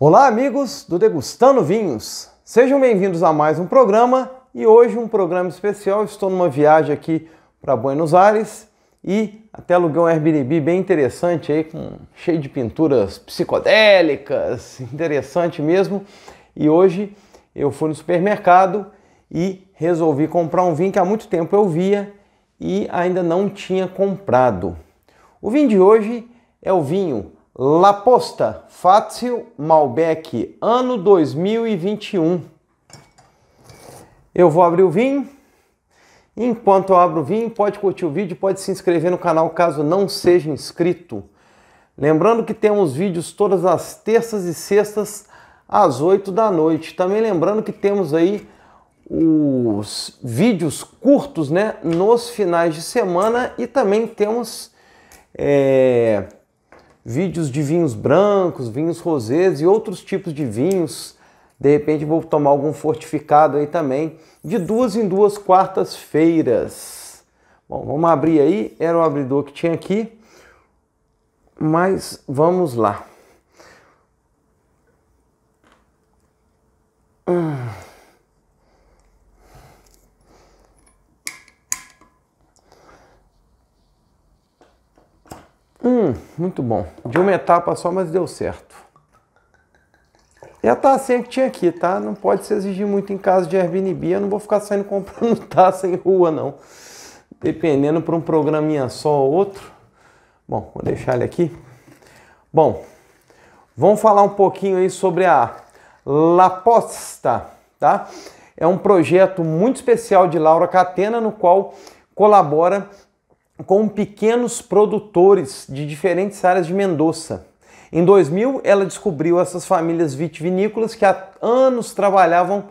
Olá, amigos do Degustando Vinhos! Sejam bem-vindos a mais um programa e hoje um programa especial. Estou numa viagem aqui para Buenos Aires e até aluguei um Airbnb bem interessante aí, com, cheio de pinturas psicodélicas, interessante mesmo. E hoje eu fui no supermercado e resolvi comprar um vinho que há muito tempo eu via e ainda não tinha comprado. O vinho de hoje é o vinho Laposta, Fátio Malbec, ano 2021. Eu vou abrir o vinho. Enquanto eu abro o vinho, pode curtir o vídeo, pode se inscrever no canal caso não seja inscrito. Lembrando que temos vídeos todas as terças e sextas às 8 da noite. Também lembrando que temos aí os vídeos curtos, né, nos finais de semana e também temos é vídeos de vinhos brancos, vinhos rosés e outros tipos de vinhos. De repente vou tomar algum fortificado aí também, de duas em duas quartas-feiras. Bom, vamos abrir aí, era o abridor que tinha aqui, mas vamos lá. Hum. Hum, muito bom. De uma etapa só, mas deu certo. É a tacinha que tinha aqui, tá? Não pode se exigir muito em casa de Airbnb. Eu não vou ficar saindo comprando taça em rua, não. Dependendo para um programinha só ou outro. Bom, vou deixar ele aqui. Bom, vamos falar um pouquinho aí sobre a La Posta, tá? É um projeto muito especial de Laura Catena, no qual colabora com pequenos produtores de diferentes áreas de Mendoza. Em 2000, ela descobriu essas famílias vitivinícolas que há anos trabalhavam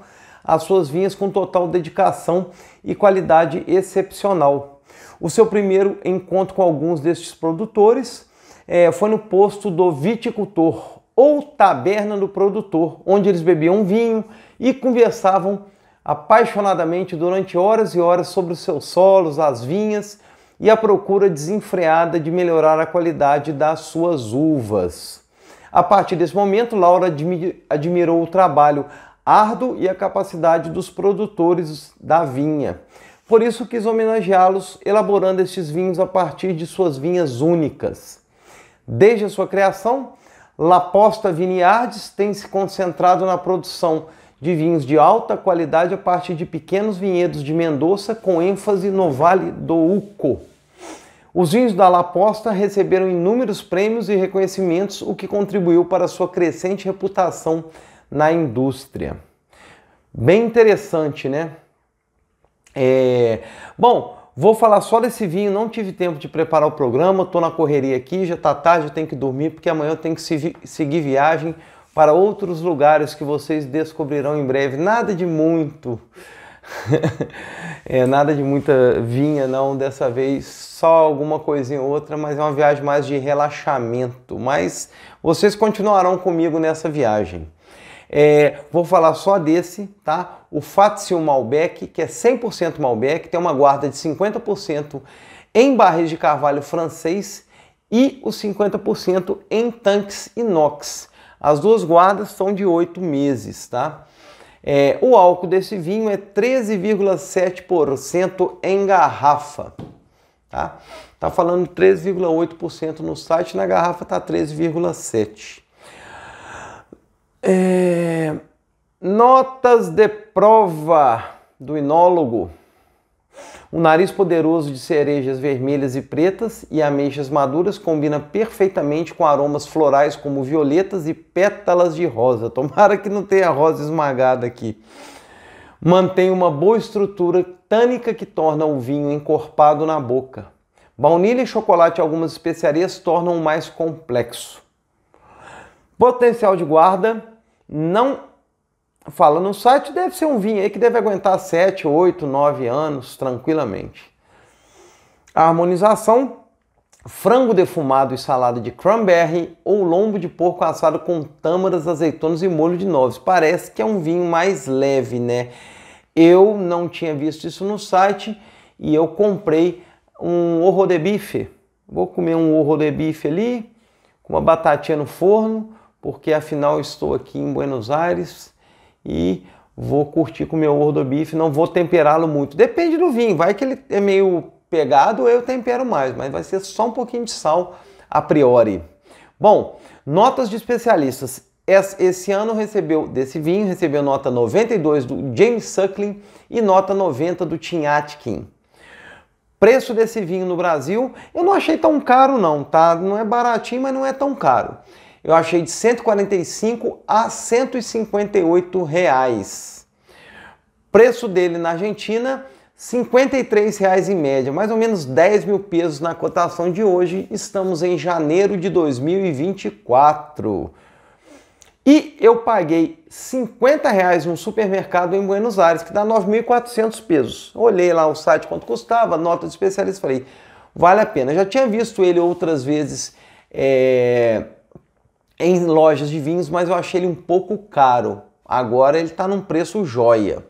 as suas vinhas com total dedicação e qualidade excepcional. O seu primeiro encontro com alguns destes produtores é, foi no posto do viticultor ou taberna do produtor, onde eles bebiam vinho e conversavam apaixonadamente durante horas e horas sobre os seus solos, as vinhas e a procura desenfreada de melhorar a qualidade das suas uvas. A partir desse momento, Laura admirou o trabalho árduo e a capacidade dos produtores da vinha. Por isso quis homenageá-los elaborando estes vinhos a partir de suas vinhas únicas. Desde a sua criação, La Posta Vineyards tem se concentrado na produção de vinhos de alta qualidade a partir de pequenos vinhedos de Mendoza com ênfase no Vale do Uco. Os vinhos da La Posta receberam inúmeros prêmios e reconhecimentos, o que contribuiu para sua crescente reputação na indústria. Bem interessante, né? É... Bom, vou falar só desse vinho, não tive tempo de preparar o programa, estou na correria aqui, já está tarde, eu tenho que dormir, porque amanhã eu tenho que seguir viagem para outros lugares que vocês descobrirão em breve. Nada de muito, é, nada de muita vinha, não. Dessa vez só alguma coisinha ou outra, mas é uma viagem mais de relaxamento. Mas vocês continuarão comigo nessa viagem. É, vou falar só desse, tá? O Fatsil Malbec, que é 100% Malbec, tem uma guarda de 50% em barris de carvalho francês e os 50% em tanques inox. As duas guardas são de 8 meses, tá? É, o álcool desse vinho é 13,7% em garrafa, tá? Tá falando 13,8% no site, na garrafa tá 13,7%. É... Notas de prova do enólogo o nariz poderoso de cerejas vermelhas e pretas e ameixas maduras combina perfeitamente com aromas florais como violetas e pétalas de rosa. Tomara que não tenha rosa esmagada aqui. Mantém uma boa estrutura tânica que torna o vinho encorpado na boca. Baunilha e chocolate e algumas especiarias tornam o mais complexo. Potencial de guarda não fala, no site deve ser um vinho aí que deve aguentar 7, 8, 9 anos tranquilamente. A harmonização, frango defumado e salado de cranberry ou lombo de porco assado com tâmaras, azeitonas e molho de nozes. Parece que é um vinho mais leve, né? Eu não tinha visto isso no site e eu comprei um orro de bife. Vou comer um orro de bife ali, com uma batatinha no forno, porque afinal estou aqui em Buenos Aires e vou curtir com o meu ordo bife, não vou temperá-lo muito. Depende do vinho, vai que ele é meio pegado, eu tempero mais, mas vai ser só um pouquinho de sal a priori. Bom, notas de especialistas. Esse ano recebeu, desse vinho, recebeu nota 92 do James Suckling e nota 90 do Tim Atkin. Preço desse vinho no Brasil, eu não achei tão caro não, tá? Não é baratinho, mas não é tão caro eu achei de 145 a 158 reais. Preço dele na Argentina, 53 reais em média, mais ou menos 10 mil pesos na cotação de hoje. Estamos em janeiro de 2024. E eu paguei 50 reais no supermercado em Buenos Aires, que dá 9.400 pesos. Olhei lá o site quanto custava, nota de especialista, falei, vale a pena. já tinha visto ele outras vezes é, em lojas de vinhos, mas eu achei ele um pouco caro. Agora ele está num preço joia.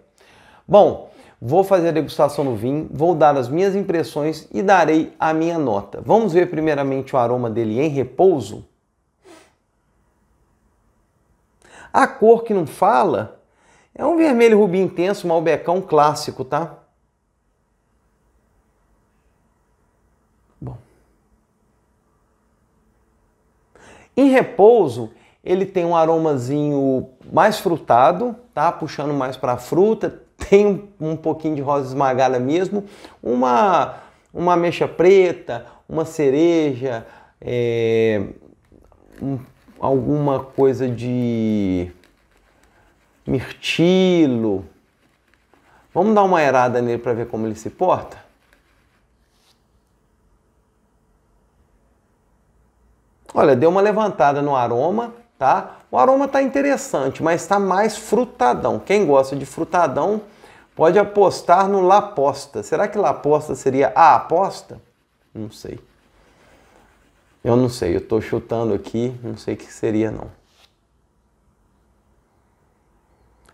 Bom, vou fazer a degustação do vinho, vou dar as minhas impressões e darei a minha nota. Vamos ver primeiramente o aroma dele em repouso? A cor que não fala é um vermelho rubi intenso, malbecão clássico, tá? Em repouso, ele tem um aromazinho mais frutado, tá? Puxando mais para fruta, tem um pouquinho de rosa esmagada mesmo, uma uma mecha preta, uma cereja, é, um, alguma coisa de mirtilo. Vamos dar uma erada nele para ver como ele se porta? Olha, deu uma levantada no aroma, tá? O aroma tá interessante, mas está mais frutadão. Quem gosta de frutadão pode apostar no Laposta. Será que Laposta seria a aposta? Não sei. Eu não sei, eu estou chutando aqui, não sei o que seria não.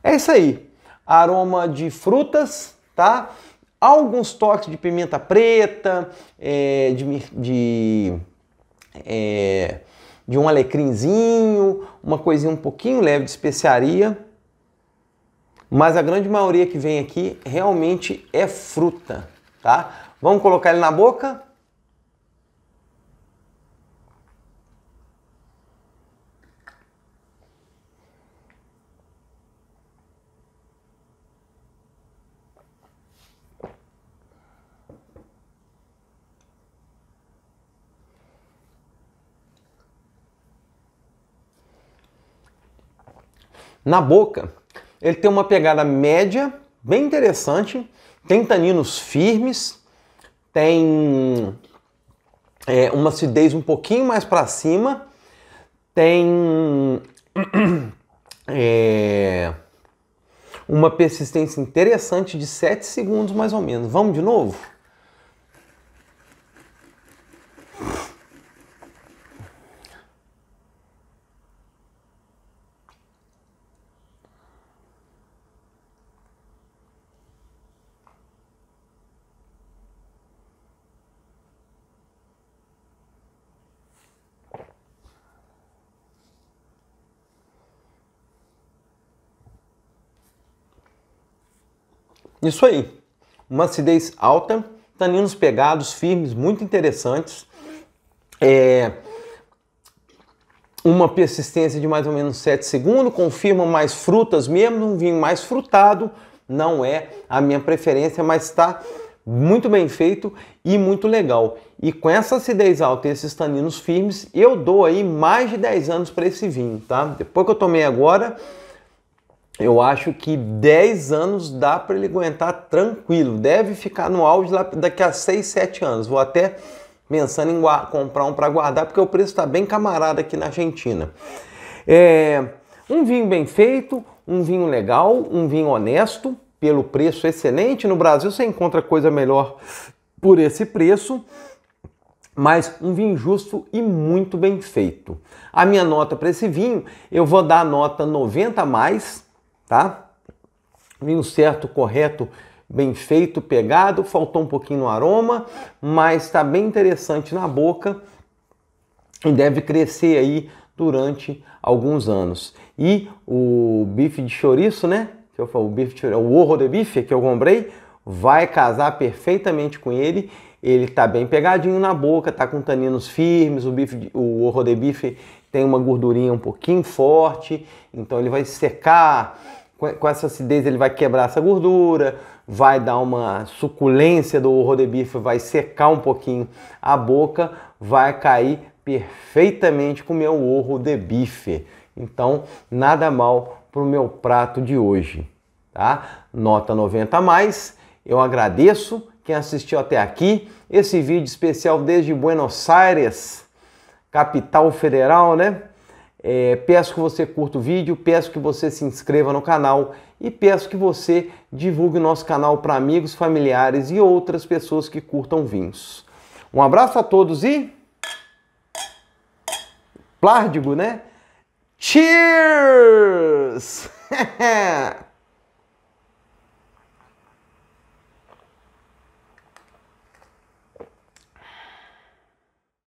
É isso aí. Aroma de frutas, tá? Alguns toques de pimenta preta, é, de, de é, de um alecrimzinho, uma coisinha um pouquinho leve de especiaria. Mas a grande maioria que vem aqui realmente é fruta, tá? Vamos colocar ele na boca? Na boca, ele tem uma pegada média, bem interessante, tem taninos firmes, tem é, uma acidez um pouquinho mais para cima, tem é, uma persistência interessante de 7 segundos mais ou menos. Vamos de novo? Isso aí, uma acidez alta, taninos pegados, firmes, muito interessantes. É, uma persistência de mais ou menos 7 segundos, confirma mais frutas mesmo, um vinho mais frutado, não é a minha preferência, mas está muito bem feito e muito legal. E com essa acidez alta e esses taninos firmes, eu dou aí mais de 10 anos para esse vinho, tá? Depois que eu tomei agora, eu acho que 10 anos dá para ele aguentar tranquilo. Deve ficar no auge lá daqui a 6, 7 anos. Vou até pensando em comprar um para guardar, porque o preço está bem camarada aqui na Argentina. É, um vinho bem feito, um vinho legal, um vinho honesto, pelo preço excelente. No Brasil você encontra coisa melhor por esse preço, mas um vinho justo e muito bem feito. A minha nota para esse vinho, eu vou dar a nota 90 mais, tá? Vinho certo, correto, bem feito, pegado, faltou um pouquinho no aroma, mas está bem interessante na boca e deve crescer aí durante alguns anos. E o bife de chouriço, né? Que eu falo, o bife de chouriço, o orro de bife que eu comprei, vai casar perfeitamente com ele. Ele tá bem pegadinho na boca, tá com taninos firmes, o bife, o orro de bife tem uma gordurinha um pouquinho forte, então ele vai secar com essa acidez ele vai quebrar essa gordura, vai dar uma suculência do rodebife, vai secar um pouquinho a boca, vai cair perfeitamente com o meu orro de bife. Então, nada mal para o meu prato de hoje, tá? Nota 90 a mais. Eu agradeço quem assistiu até aqui. Esse vídeo especial desde Buenos Aires, capital federal, né? É, peço que você curta o vídeo, peço que você se inscreva no canal e peço que você divulgue o nosso canal para amigos, familiares e outras pessoas que curtam vinhos. Um abraço a todos e. Plárdigo, né? Cheers!